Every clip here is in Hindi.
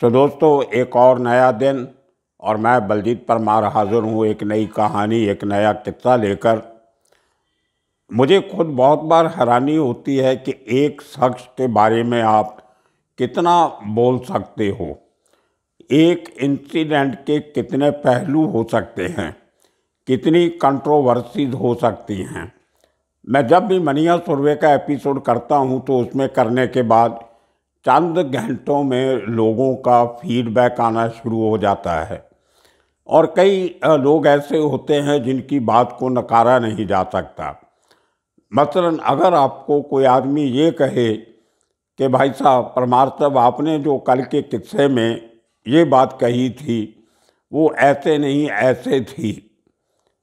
तो दोस्तों एक और नया दिन और मैं बलजीत परमार हाजिर हूँ एक नई कहानी एक नया किस्सा लेकर मुझे खुद बहुत बार हैरानी होती है कि एक शख्स के बारे में आप कितना बोल सकते हो एक इंसिडेंट के कितने पहलू हो सकते हैं कितनी कंट्रोवर्सीज हो सकती हैं मैं जब भी मनिया सुरवे का एपिसोड करता हूँ तो उसमें करने के बाद चंद घंटों में लोगों का फीडबैक आना शुरू हो जाता है और कई लोग ऐसे होते हैं जिनकी बात को नकारा नहीं जा सकता मसलन अगर आपको कोई आदमी ये कहे कि भाई साहब परमार्थव आपने जो कल के किस्से में ये बात कही थी वो ऐसे नहीं ऐसे थी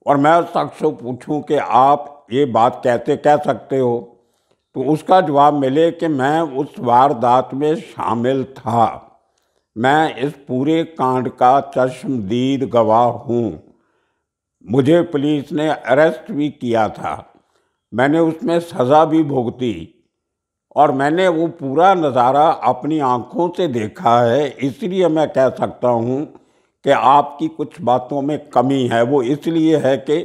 और मैं उस शख्स से पूछूं कि आप ये बात कैसे कह सकते हो तो उसका जवाब मिले कि मैं उस वारदात में शामिल था मैं इस पूरे कांड का चश्मदीद गवाह हूँ मुझे पुलिस ने अरेस्ट भी किया था मैंने उसमें सज़ा भी भोगती और मैंने वो पूरा नज़ारा अपनी आँखों से देखा है इसलिए मैं कह सकता हूँ कि आपकी कुछ बातों में कमी है वो इसलिए है कि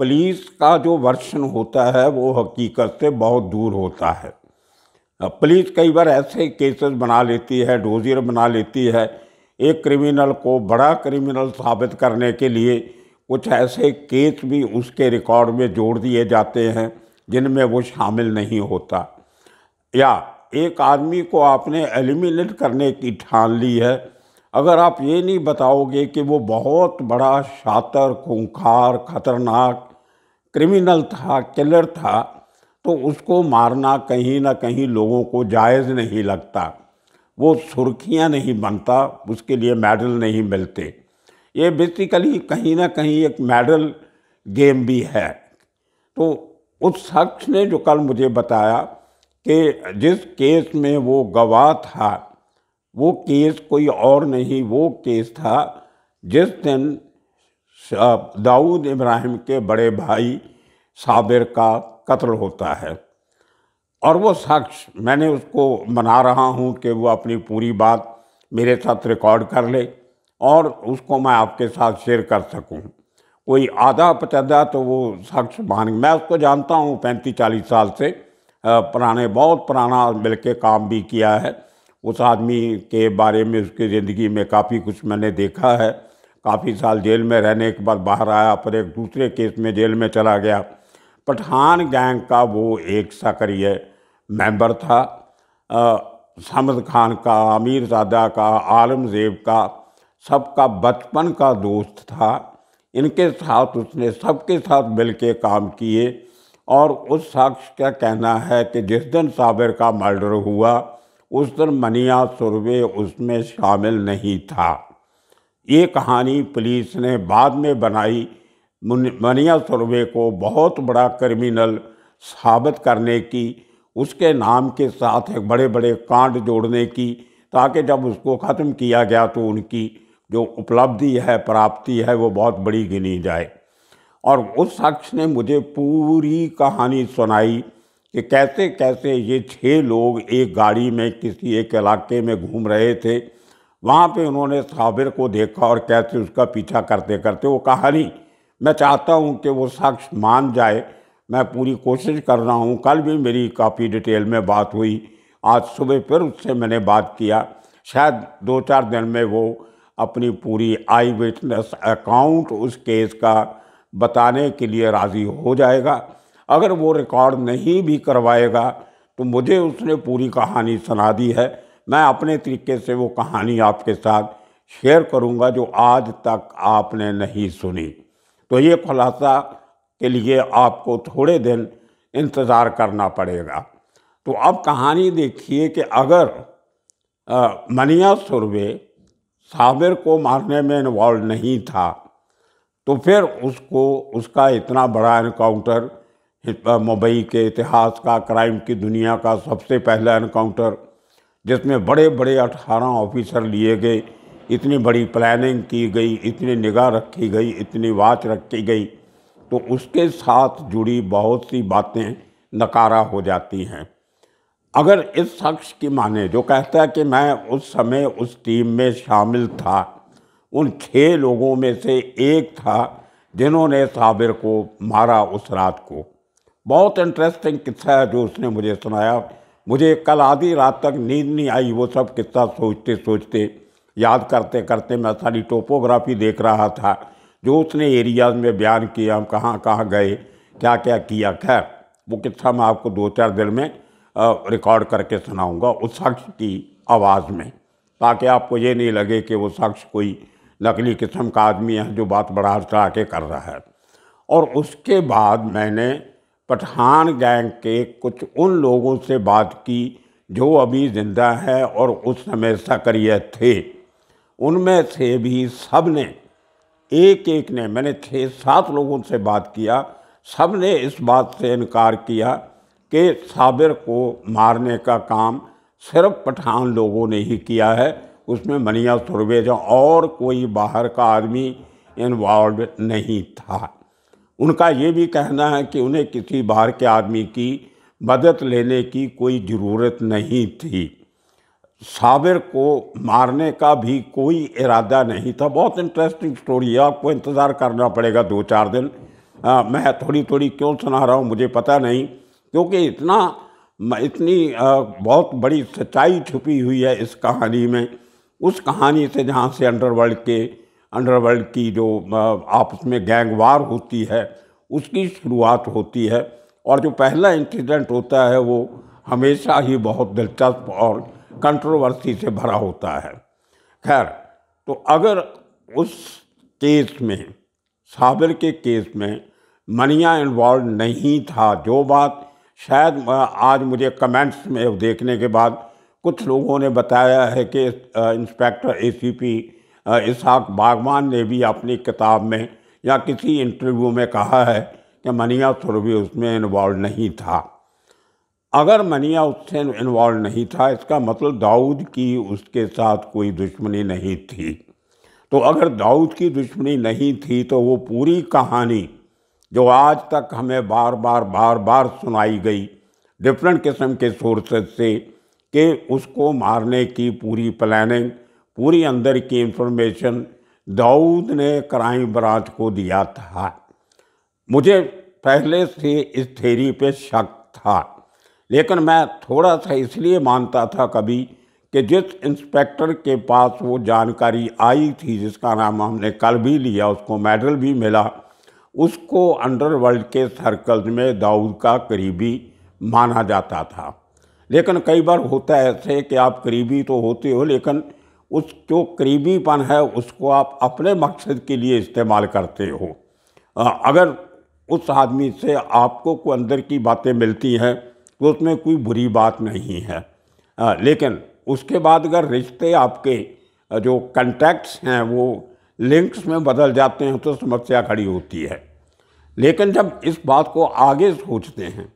पुलिस का जो वर्षन होता है वो हकीकत से बहुत दूर होता है पुलिस कई बार ऐसे केसेस बना लेती है डोजियर बना लेती है एक क्रिमिनल को बड़ा क्रिमिनल साबित करने के लिए कुछ ऐसे केस भी उसके रिकॉर्ड में जोड़ दिए जाते हैं जिनमें वो शामिल नहीं होता या एक आदमी को आपने एलिमिनेट करने की ठान ली है अगर आप ये नहीं बताओगे कि वो बहुत बड़ा शातर खूंखार खतरनाक क्रिमिनल था किलर था तो उसको मारना कहीं ना कहीं लोगों को जायज़ नहीं लगता वो सुर्खियाँ नहीं बनता उसके लिए मेडल नहीं मिलते ये बेसिकली कहीं ना कहीं एक मेडल गेम भी है तो उस शख्स ने जो कल मुझे बताया कि जिस केस में वो गवाह था वो केस कोई और नहीं वो केस था जिस दिन दाऊद इब्राहिम के बड़े भाई साबिर का कत्ल होता है और वो शख्स मैंने उसको मना रहा हूँ कि वो अपनी पूरी बात मेरे साथ रिकॉर्ड कर ले और उसको मैं आपके साथ शेयर कर सकूँ कोई आधा पचदा तो वो शख्स मान मैं उसको जानता हूँ पैंतीस चालीस साल से पुराने बहुत पुराना मिल के काम भी किया है उस आदमी के बारे में उसकी ज़िंदगी में काफ़ी कुछ मैंने देखा है काफ़ी साल जेल में रहने के बाद बाहर आया पर एक दूसरे केस में जेल में चला गया पठान गैंग का वो एक सक्रिय मेंबर था समद खान का आमिर सादा का आलमजेब का सबका बचपन का दोस्त था इनके साथ उसने सबके साथ के काम किए और उस शख्स का कहना है कि जिस दिन साबिर का मर्डर हुआ उस दिन मनिया सुरवे उसमें शामिल नहीं था ये कहानी पुलिस ने बाद में बनाई मनिया सुरवे को बहुत बड़ा क्रिमिनल साबित करने की उसके नाम के साथ एक बड़े बड़े कांड जोड़ने की ताकि जब उसको ख़त्म किया गया तो उनकी जो उपलब्धि है प्राप्ति है वो बहुत बड़ी गिनी जाए और उस शख्स ने मुझे पूरी कहानी सुनाई कि कैसे कैसे ये छः लोग एक गाड़ी में किसी एक इलाके में घूम रहे थे वहाँ पे उन्होंने साबिर को देखा और कैसे उसका पीछा करते करते वो कहा नहीं मैं चाहता हूँ कि वो शख्स मान जाए मैं पूरी कोशिश कर रहा हूँ कल भी मेरी काफ़ी डिटेल में बात हुई आज सुबह फिर उससे मैंने बात किया शायद दो चार दिन में वो अपनी पूरी आई विटनेस अकाउंट उस केस का बताने के लिए राज़ी हो जाएगा अगर वो रिकॉर्ड नहीं भी करवाएगा तो मुझे उसने पूरी कहानी सुना दी है मैं अपने तरीके से वो कहानी आपके साथ शेयर करूँगा जो आज तक आपने नहीं सुनी तो ये खुलासा के लिए आपको थोड़े दिन इंतज़ार करना पड़ेगा तो अब कहानी देखिए कि अगर मनिया सुरवे साबिर को मारने में इन्वॉल्व नहीं था तो फिर उसको उसका इतना बड़ा इनकाउंटर मुंबई के इतिहास का क्राइम की दुनिया का सबसे पहला इनकाउंटर जिसमें बड़े बड़े अठारह ऑफिसर लिए गए इतनी बड़ी प्लानिंग की गई इतनी निगाह रखी गई इतनी वाच रखी गई तो उसके साथ जुड़ी बहुत सी बातें नकारा हो जाती हैं अगर इस शख्स की माने जो कहता है कि मैं उस समय उस टीम में शामिल था उन छः लोगों में से एक था जिन्होंने साबिर को मारा उस रात को बहुत इंटरेस्टिंग किस्सा है जो उसने मुझे सुनाया मुझे कल आधी रात तक नींद नहीं आई वो सब किस्सा सोचते सोचते याद करते करते मैं सारी टोपोग्राफी देख रहा था जो उसने एरियाज में बयान किया हम कहाँ कहाँ गए क्या क्या किया खैर वो किस्सा मैं आपको दो चार दिन में रिकॉर्ड करके सुनाऊंगा उस शख्स की आवाज़ में ताकि आपको ये नहीं लगे कि वो शख्स कोई नकली किस्म का आदमी है जो बात बढ़ा चढ़ा के कर रहा है और उसके बाद मैंने पठान गैंग के कुछ उन लोगों से बात की जो अभी ज़िंदा है और उस समय सक्रिय थे उनमें से भी सब ने एक एक ने मैंने छः सात लोगों से बात किया सब ने इस बात से इनकार किया कि साबिर को मारने का काम सिर्फ पठान लोगों ने ही किया है उसमें मनिया सुरवेजा और कोई बाहर का आदमी इन्वॉल्व नहीं था उनका ये भी कहना है कि उन्हें किसी बाहर के आदमी की मदद लेने की कोई ज़रूरत नहीं थी साबिर को मारने का भी कोई इरादा नहीं था बहुत इंटरेस्टिंग स्टोरी है आपको इंतज़ार करना पड़ेगा दो चार दिन आ, मैं थोड़ी थोड़ी क्यों सुना रहा हूँ मुझे पता नहीं क्योंकि इतना इतनी आ, बहुत बड़ी सच्चाई छुपी हुई है इस कहानी में उस कहानी से जहाँ से अंडरवर्ल्ड के अंडरवर्ल्ड की जो आपस में गैंगवार होती है उसकी शुरुआत होती है और जो पहला इंसिडेंट होता है वो हमेशा ही बहुत दिलचस्प और कंट्रोवर्सी से भरा होता है खैर तो अगर उस केस में साबिर के केस में मनिया इन्वॉल्व नहीं था जो बात शायद आज मुझे कमेंट्स में देखने के बाद कुछ लोगों ने बताया है कि इंस्पेक्टर एसीपी इसहाक बागवान ने भी अपनी किताब में या किसी इंटरव्यू में कहा है कि मनिया भी उसमें इन्वॉल्व नहीं था अगर मनिया उससे इन्वॉल्व नहीं था इसका मतलब दाऊद की उसके साथ कोई दुश्मनी नहीं थी तो अगर दाऊद की दुश्मनी नहीं थी तो वो पूरी कहानी जो आज तक हमें बार बार बार बार सुनाई गई डिफरेंट किस्म के सोर्सेज से कि उसको मारने की पूरी प्लानिंग पूरी अंदर की इन्फॉर्मेशन दाऊद ने क्राइम ब्रांच को दिया था मुझे पहले से इस थेरी पे शक था लेकिन मैं थोड़ा सा इसलिए मानता था कभी कि जिस इंस्पेक्टर के पास वो जानकारी आई थी जिसका नाम हमने कल भी लिया उसको मेडल भी मिला उसको अंडरवर्ल्ड के सर्कल्स में दाऊद का करीबी माना जाता था लेकिन कई बार होता है ऐसे कि आप करीबी तो होते हो लेकिन उस जो करीबीपन है उसको आप अपने मकसद के लिए इस्तेमाल करते हो अगर उस आदमी से आपको कोई अंदर की बातें मिलती हैं तो उसमें कोई बुरी बात नहीं है लेकिन उसके बाद अगर रिश्ते आपके जो कंटैक्ट्स हैं वो लिंक्स में बदल जाते हैं तो समस्या खड़ी होती है लेकिन जब इस बात को आगे सोचते हैं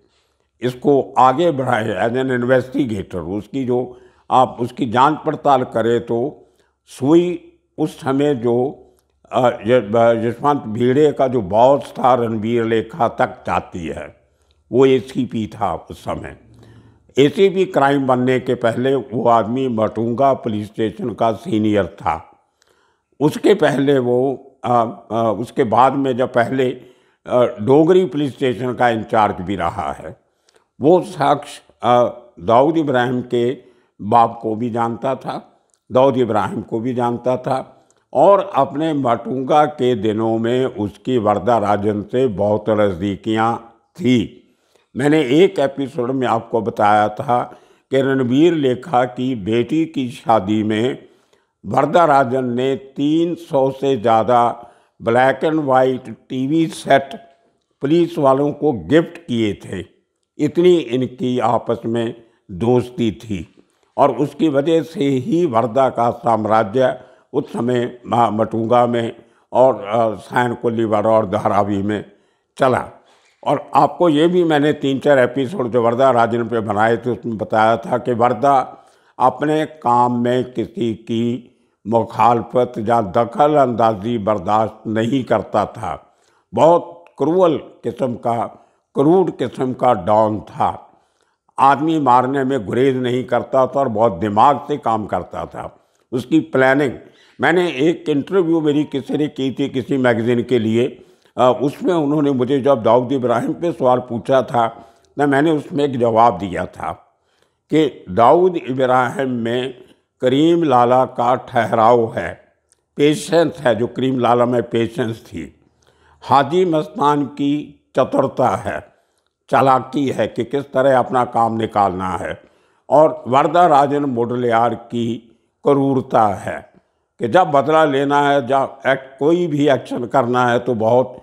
इसको आगे बढ़ाए एज एन इन्वेस्टिगेटर उसकी जो आप उसकी जांच पड़ताल करें तो सुई उस समय जो यशवंत भीड़े का जो बॉस था रणबीर लेखा तक जाती है वो एसीपी था उस समय एसीपी क्राइम बनने के पहले वो आदमी मटूंगा पुलिस स्टेशन का सीनियर था उसके पहले वो आ, आ, उसके बाद में जब पहले डोगरी पुलिस स्टेशन का इंचार्ज भी रहा है वो शख्स दाऊद इब्राहिम के बाप को भी जानता था दाऊद इब्राहिम को भी जानता था और अपने माटुंगा के दिनों में उसकी वर्दा राजन से बहुत नज़दीकियाँ थी मैंने एक एपिसोड में आपको बताया था कि रणवीर लेखा की बेटी की शादी में वरदा राजन ने 300 से ज़्यादा black and white TV set police वालों को गिफ्ट किए थे इतनी इनकी आपस में दोस्ती थी और उसकी वजह से ही वर्धा का साम्राज्य उस समय मटुंगा में और सैन कोलीवर और धारावी में चला और आपको ये भी मैंने तीन चार एपिसोड जो वर्धा राजन पे बनाए थे उसमें बताया था कि वर्धा अपने काम में किसी की मुखालफत या दखल अंदाजी बर्दाश्त नहीं करता था बहुत क्रूअल किस्म का क्रूर किस्म का डॉन था आदमी मारने में गुरेज नहीं करता था और बहुत दिमाग से काम करता था उसकी प्लानिंग मैंने एक इंटरव्यू मेरी किसी ने की थी किसी मैगज़ीन के लिए उसमें उन्होंने मुझे जब दाऊद इब्राहिम पे सवाल पूछा था तो मैंने उसमें एक जवाब दिया था कि दाऊद इब्राहिम में करीम लाला का ठहराव है पेशेंस है जो करीम लाला में पेशेंस थी हाजी मस्तान की चतुरता है चालाकी है कि किस तरह अपना काम निकालना है और वरदा राजन मोडलियार की क्रूरता है कि जब बदला लेना है जब एक्ट कोई भी एक्शन करना है तो बहुत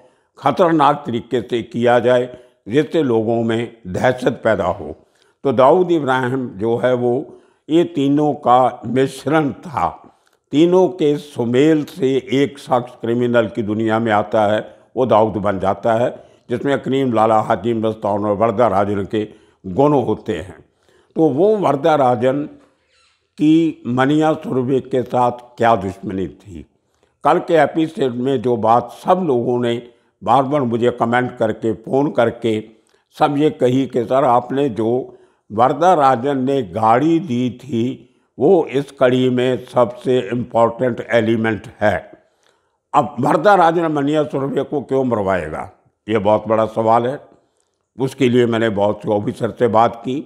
ख़तरनाक तरीके से किया जाए जिससे लोगों में दहशत पैदा हो तो दाऊद इब्राहिम जो है वो ये तीनों का मिश्रण था तीनों के सुमेल से एक शख्स क्रिमिनल की दुनिया में आता है वो दाऊद बन जाता है जिसमें करीम लाला हातिम बस्तान और वरदा राजन के गुण होते हैं तो वो वरदा राजन की मनिया सुरभि के साथ क्या दुश्मनी थी कल के एपिसोड में जो बात सब लोगों ने बार बार मुझे कमेंट करके फ़ोन करके सब ये कही कि सर आपने जो वरदा राजन ने गाड़ी दी थी वो इस कड़ी में सबसे इम्पॉर्टेंट एलिमेंट है अब वरदा राजन मनिया सुरभे को क्यों मरवाएगा ये बहुत बड़ा सवाल है उसके लिए मैंने बहुत से ऑफिसर से बात की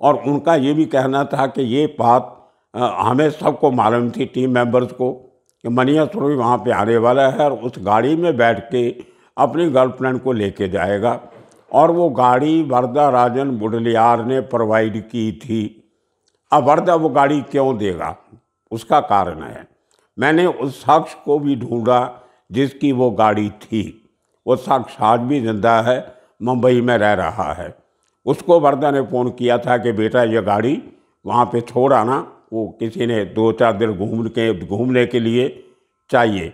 और उनका ये भी कहना था कि ये बात हमें सबको मालूम थी टीम मेंबर्स को कि मनिया सुरभि वहाँ पे आने वाला है और उस गाड़ी में बैठ के अपनी गर्लफ्रेंड को लेके जाएगा और वो गाड़ी वरदा राजन बुडलियार ने प्रोवाइड की थी अब वरदा वो गाड़ी क्यों देगा उसका कारण है मैंने उस शख्स को भी ढूंढा जिसकी वो गाड़ी थी वो साक्षात भी जिंदा है मुंबई में रह रहा है उसको वर्दा ने फ़ोन किया था कि बेटा ये गाड़ी वहाँ पे छोड़ आना वो किसी ने दो चार दिन घूम के घूमने के लिए चाहिए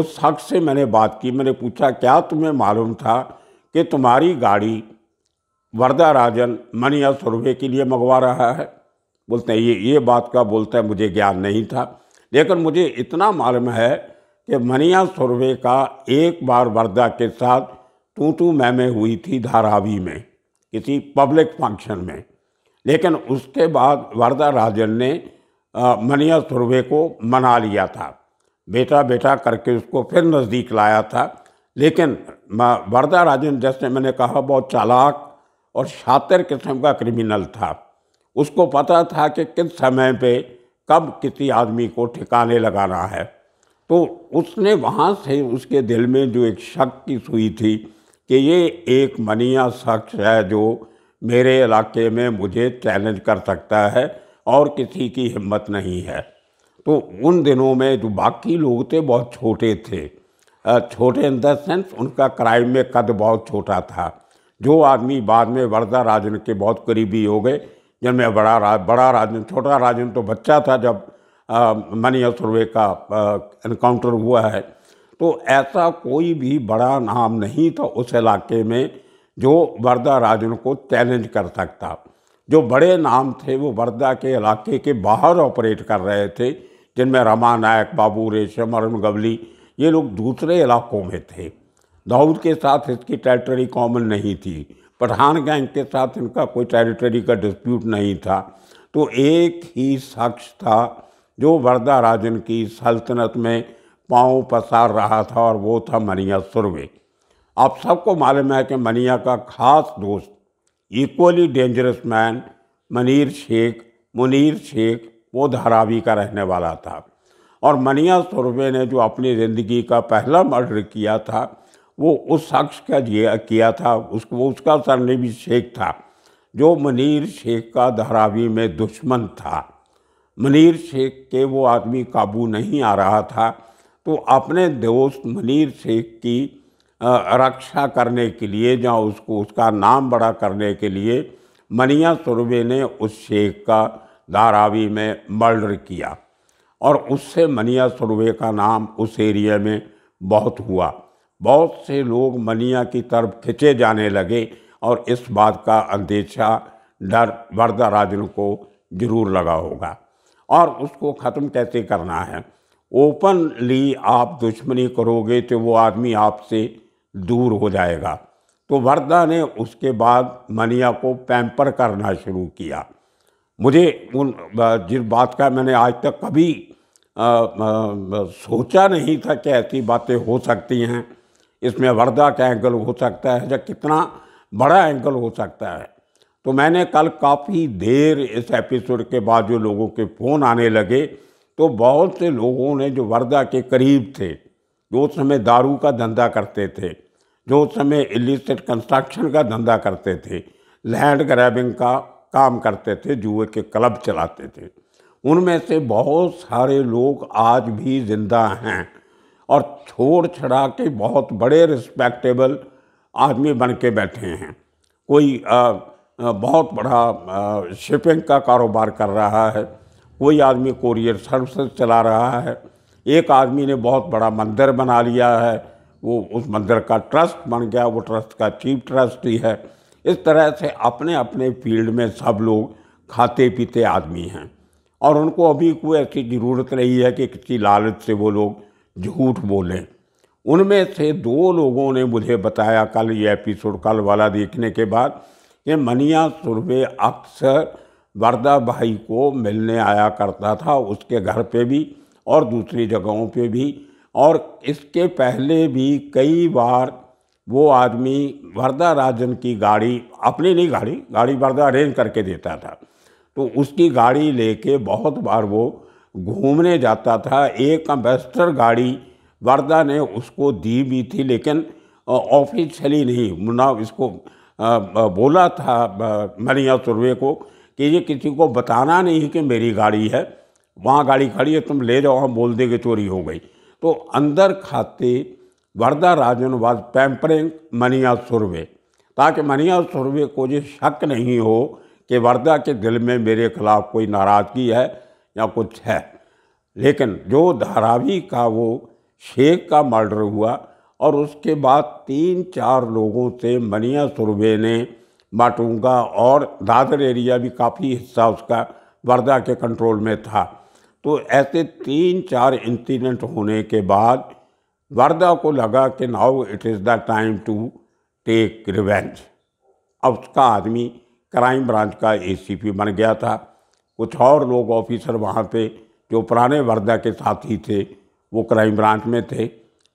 उस शख्स से मैंने बात की मैंने पूछा क्या तुम्हें मालूम था कि तुम्हारी गाड़ी वरदा राजन मनिया सुरभे के लिए मंगवा रहा है बोलते हैं ये ये बात का बोलते हैं मुझे ज्ञान नहीं था लेकिन मुझे इतना मालूम है कि मनिया सुरवे का एक बार वर्दा के साथ तू तू मैं में हुई थी धारावी में किसी पब्लिक फंक्शन में लेकिन उसके बाद वरदा राजन ने मनिया सुरवे को मना लिया था बेटा बेटा करके उसको फिर नज़दीक लाया था लेकिन वरदा राजन जैसे मैंने कहा बहुत चालाक और शातिर किस्म का क्रिमिनल था उसको पता था कि किस समय पे कब किसी आदमी को ठिकाने लगाना है तो उसने वहाँ से उसके दिल में जो एक शक की सुई थी कि ये एक मनिया शख्स है जो मेरे इलाके में मुझे चैलेंज कर सकता है और किसी की हिम्मत नहीं है तो उन दिनों में जो बाकी लोग थे बहुत छोटे थे छोटे इन द सेंस उनका क्राइम में कद बहुत छोटा था जो आदमी बाद में वर्धा राजन के बहुत करीबी हो गए जब मैं बड़ा राज बड़ा राजन छोटा राजन तो बच्चा था जब मनी असुरवे का इनकाउंटर हुआ है तो ऐसा कोई भी बड़ा नाम नहीं था उस इलाके में जो वर्दा राजन को चैलेंज कर सकता जो बड़े नाम थे वो वर्दा के इलाके के बाहर ऑपरेट कर रहे थे जिनमें रमा नायक बाबू रेशम अरुण गवली ये लोग दूसरे इलाकों में थे दाऊद के साथ इसकी टेरिटरी कॉमन नहीं थी पठान गैंग के साथ इनका कोई टेरिटरी का डिस्प्यूट नहीं था तो एक ही शख्स था जो वरदा राजन की सल्तनत में पाँव पसार रहा था और वो था मनिया सुरवे आप सबको मालूम है कि मनिया का खास दोस्त equally dangerous man Manir Shaikh Munir Shaikh वो धारावी का रहने वाला था और मनिया सुरवे ने जो अपनी ज़िंदगी का पहला मर्डर किया था वो उस शख्स का किया था उसको उसका भी शेख था जो मनीर शेख का धारावी में दुश्मन था मनीर शेख के वो आदमी काबू नहीं आ रहा था तो अपने दोस्त मनीर शेख की रक्षा करने के लिए या उसको उसका नाम बड़ा करने के लिए मनिया सुरवे ने उस शेख का धारावी में मर्डर किया और उससे मनिया सुरबे का नाम उस एरिया में बहुत हुआ बहुत से लोग मनिया की तरफ खिंचे जाने लगे और इस बात का अंदेशा डर वरदा राजन को जरूर लगा होगा और उसको ख़त्म कैसे करना है ओपनली आप दुश्मनी करोगे तो वो आदमी आपसे दूर हो जाएगा तो वर्दा ने उसके बाद मनिया को पैम्पर करना शुरू किया मुझे उन जिस बात का मैंने आज तक कभी आ, आ, सोचा नहीं था कि ऐसी बातें हो सकती हैं इसमें वर्दा का एंगल हो सकता है या कितना बड़ा एंगल हो सकता है तो मैंने कल काफ़ी देर इस एपिसोड के बाद जो लोगों के फ़ोन आने लगे तो बहुत से लोगों ने जो वर्धा के करीब थे जो उस समय दारू का धंधा करते थे जो उस समय इलिसिट कंस्ट्रक्शन का धंधा करते थे लैंड ग्रैबिंग का काम करते थे जुए के क्लब चलाते थे उनमें से बहुत सारे लोग आज भी जिंदा हैं और छोड़ छड़ा के बहुत बड़े रिस्पेक्टेबल आदमी बन के बैठे हैं कोई आ, बहुत बड़ा शिपिंग का कारोबार कर रहा है कोई आदमी कोरियर सर्विसेज चला रहा है एक आदमी ने बहुत बड़ा मंदिर बना लिया है वो उस मंदिर का ट्रस्ट बन गया वो ट्रस्ट का चीफ ट्रस्टी है इस तरह से अपने अपने फील्ड में सब लोग खाते पीते आदमी हैं और उनको अभी कोई ऐसी ज़रूरत नहीं है कि किसी लालच से वो लोग झूठ बोलें उनमें से दो लोगों ने मुझे बताया कल ये एपिसोड कल वाला देखने के बाद ये मनिया सुरवे अक्सर वरदा भाई को मिलने आया करता था उसके घर पे भी और दूसरी जगहों पे भी और इसके पहले भी कई बार वो आदमी वरदा राजन की गाड़ी अपनी नहीं गाड़ी गाड़ी वरदा अरेंज करके देता था तो उसकी गाड़ी लेके बहुत बार वो घूमने जाता था एक अम्बेस्टर गाड़ी वरदा ने उसको दी भी थी लेकिन ऑफिशियली नहीं ना इसको बोला था मनिया सुरवे को कि ये किसी को बताना नहीं कि मेरी गाड़ी है वहाँ गाड़ी खड़ी है तुम ले जाओ हम बोल देंगे चोरी हो गई तो अंदर खाते वरदा राजन वाज पैम्परिंग मनिया सुरवे ताकि मनिया सुरवे को ये शक नहीं हो कि वर्दा के दिल में मेरे खिलाफ कोई नाराज़गी है या कुछ है लेकिन जो धारावी का वो शेख का मर्डर हुआ और उसके बाद तीन चार लोगों से मनिया सुरबे ने बाटूंगा और दादर एरिया भी काफ़ी हिस्सा उसका वर्दा के कंट्रोल में था तो ऐसे तीन चार इंसिडेंट होने के बाद वर्धा को लगा कि now it is the time to take revenge अब उसका आदमी क्राइम ब्रांच का एसीपी बन गया था कुछ और लोग ऑफिसर वहाँ पे जो पुराने वर्दा के साथी थे वो क्राइम ब्रांच में थे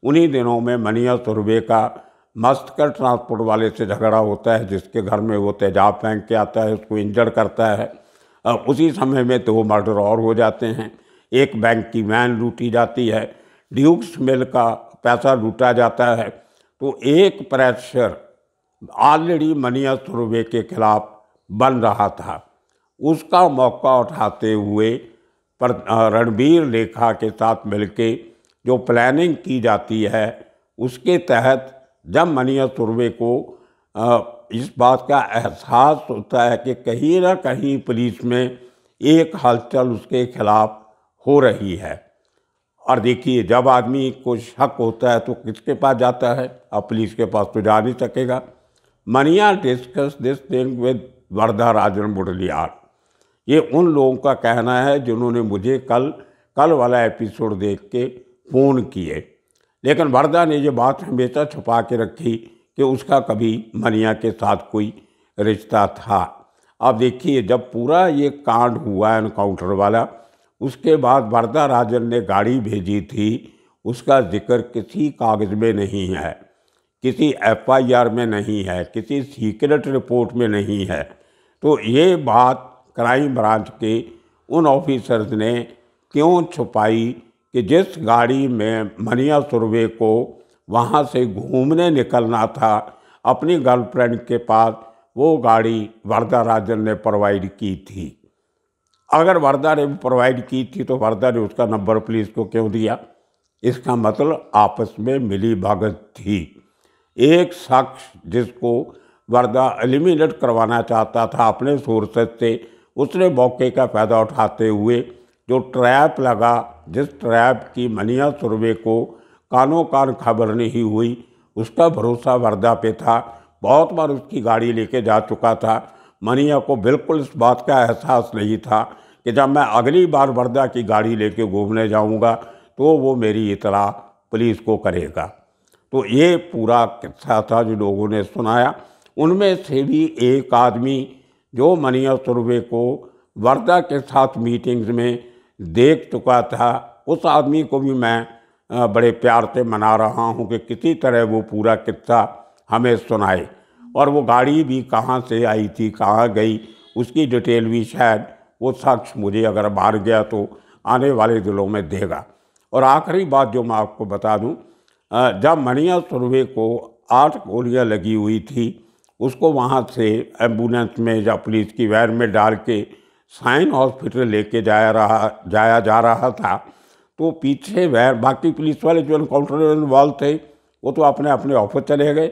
उन्हीं दिनों में मनिया सुरबे का मस्तकर ट्रांसपोर्ट वाले से झगड़ा होता है जिसके घर में वो तेजाब फेंक के आता है उसको इंजर करता है और उसी समय में दो मर्डर और हो जाते हैं एक बैंक की वैन लूटी जाती है ड्यूक्स मिल का पैसा लूटा जाता है तो एक प्रेशर ऑलरेडी मनिया सुरबे के खिलाफ बन रहा था उसका मौका उठाते हुए पर रणबीर लेखा के साथ मिलके जो प्लानिंग की जाती है उसके तहत जब मनिया सुरवे को इस बात का एहसास होता है कि कहीं ना कहीं पुलिस में एक हलचल उसके खिलाफ हो रही है और देखिए जब आदमी को शक होता है तो किसके पास जाता है अब पुलिस के पास तो जा नहीं सकेगा Manya discuss this thing with Varda Rajan Mudaliar ये उन लोगों का कहना है जिन्होंने मुझे कल कल वाला एपिसोड देख के फ़ोन किए लेकिन वरदा ने ये बात हमेशा छुपा के रखी कि उसका कभी मनिया के साथ कोई रिश्ता था अब देखिए जब पूरा ये कांड हुआ एनकाउंटर वाला उसके बाद वरदा राजन ने गाड़ी भेजी थी उसका जिक्र किसी कागज़ में नहीं है किसी एफआईआर में नहीं है किसी सीक्रेट रिपोर्ट में नहीं है तो ये बात क्राइम ब्रांच के उन ऑफिसर्स ने क्यों छुपाई कि जिस गाड़ी में मनिया सुरवे को वहाँ से घूमने निकलना था अपनी गर्लफ्रेंड के पास वो गाड़ी वरदा राजन ने प्रोवाइड की थी अगर वरदा ने प्रोवाइड की थी तो वरदा ने उसका नंबर पुलिस को क्यों दिया इसका मतलब आपस में मिली भगत थी एक शख्स जिसको वरदा एलिमिनेट करवाना चाहता था अपने सोर्सेज से उसने मौके का फ़ायदा उठाते हुए जो ट्रैप लगा जिस ट्रैप की मनिया सुरवे को कानों कान खबर नहीं हुई उसका भरोसा वर्दा पे था बहुत बार उसकी गाड़ी लेके जा चुका था मनिया को बिल्कुल इस बात का एहसास नहीं था कि जब मैं अगली बार वर्दा की गाड़ी लेके घूमने जाऊंगा तो वो मेरी इतला पुलिस को करेगा तो ये पूरा किस्सा था जो लोगों ने सुनाया उनमें से भी एक आदमी जो मनिया सुरवे को वर्दा के साथ मीटिंग्स में देख चुका था उस आदमी को भी मैं बड़े प्यार से मना रहा हूँ कि किसी तरह वो पूरा किस्सा हमें सुनाए और वो गाड़ी भी कहाँ से आई थी कहाँ गई उसकी डिटेल भी शायद वो शख्स मुझे अगर मार गया तो आने वाले दिनों में देगा और आखिरी बात जो मैं आपको बता दूं जब मनिया सुरवे को आठ गोलियाँ लगी हुई थी उसको वहाँ से एम्बुलेंस में या पुलिस की वैन में डाल के साइन हॉस्पिटल लेके जाया रहा जाया जा रहा था तो पीछे वह बाकी पुलिस वाले जो इनकाउंटर इन्वॉल्व थे वो तो अपने अपने ऑफिस चले गए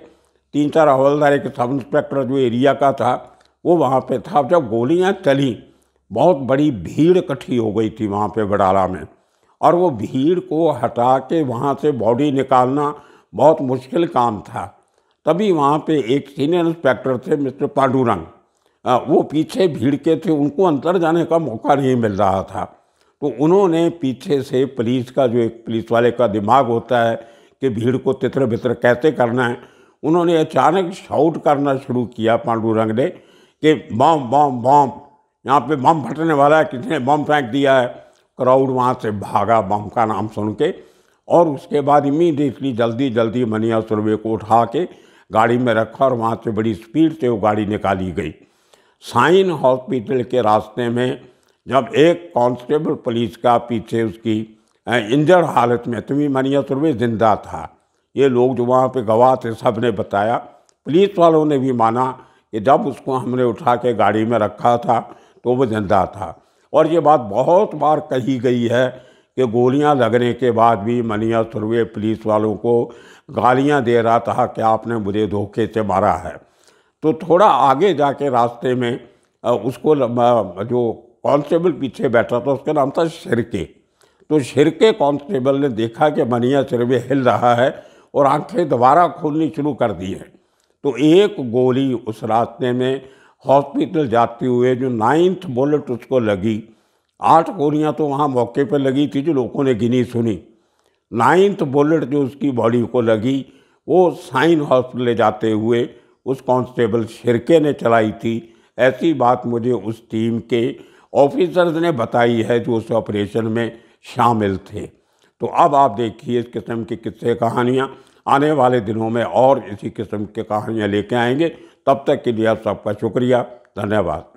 तीन चार हवलदार एक सब इंस्पेक्टर जो एरिया का था वो वहाँ पे था जब गोलियाँ चली बहुत बड़ी भीड़ इकट्ठी हो गई थी वहाँ पे बडाला में और वो भीड़ को हटा के वहाँ से बॉडी निकालना बहुत मुश्किल काम था तभी वहाँ पे एक सीनियर इंस्पेक्टर थे मिस्टर पांडुरंग वो पीछे भीड़ के थे उनको अंदर जाने का मौका नहीं मिल रहा था तो उन्होंने पीछे से पुलिस का जो एक पुलिस वाले का दिमाग होता है कि भीड़ को तितर बितर कैसे करना है उन्होंने अचानक शाउट करना शुरू किया पांडुरंग ने कि बम बम बम यहाँ पे बम फटने वाला है किसने बम फेंक दिया है क्राउड वहाँ से भागा बम का नाम सुन के और उसके बाद इमीडिएटली जल्दी जल्दी मनिया सुरवे को उठा के गाड़ी में रखा और वहाँ से बड़ी स्पीड से वो गाड़ी निकाली गई साइन हॉस्पिटल के रास्ते में जब एक कांस्टेबल पुलिस का पीछे उसकी इंजर हालत में तुम्हें मानिया मानिए सुरवे तो जिंदा था ये लोग जो वहाँ पे गवाह थे सब ने बताया पुलिस वालों ने भी माना कि जब उसको हमने उठा के गाड़ी में रखा था तो वो जिंदा था और ये बात बहुत बार कही गई है कि गोलियां लगने के बाद भी मनिया सुरवे तो पुलिस वालों को गालियां दे रहा था कि आपने मुझे धोखे से मारा है तो थोड़ा आगे जाके रास्ते में उसको जो कांस्टेबल पीछे बैठा था उसका नाम था शिरके तो शिरके कांस्टेबल ने देखा कि मनिया सिरवे हिल रहा है और आंखें दोबारा खोलनी शुरू कर दी हैं तो एक गोली उस रास्ते में हॉस्पिटल जाते हुए जो नाइन्थ बुलेट उसको लगी आठ गोलियां तो वहाँ मौके पर लगी थी जो लोगों ने गिनी सुनी नाइन्थ बुलेट जो उसकी बॉडी को लगी वो साइन हॉस्पिटल ले जाते हुए उस कांस्टेबल शिरके ने चलाई थी ऐसी बात मुझे उस टीम के ऑफिसर्स ने बताई है जो उस ऑपरेशन में शामिल थे तो अब आप देखिए इस किस्म की किस्से कहानियाँ आने वाले दिनों में और इसी किस्म की कहानियाँ लेके आएंगे तब तक के लिए आप सबका शुक्रिया धन्यवाद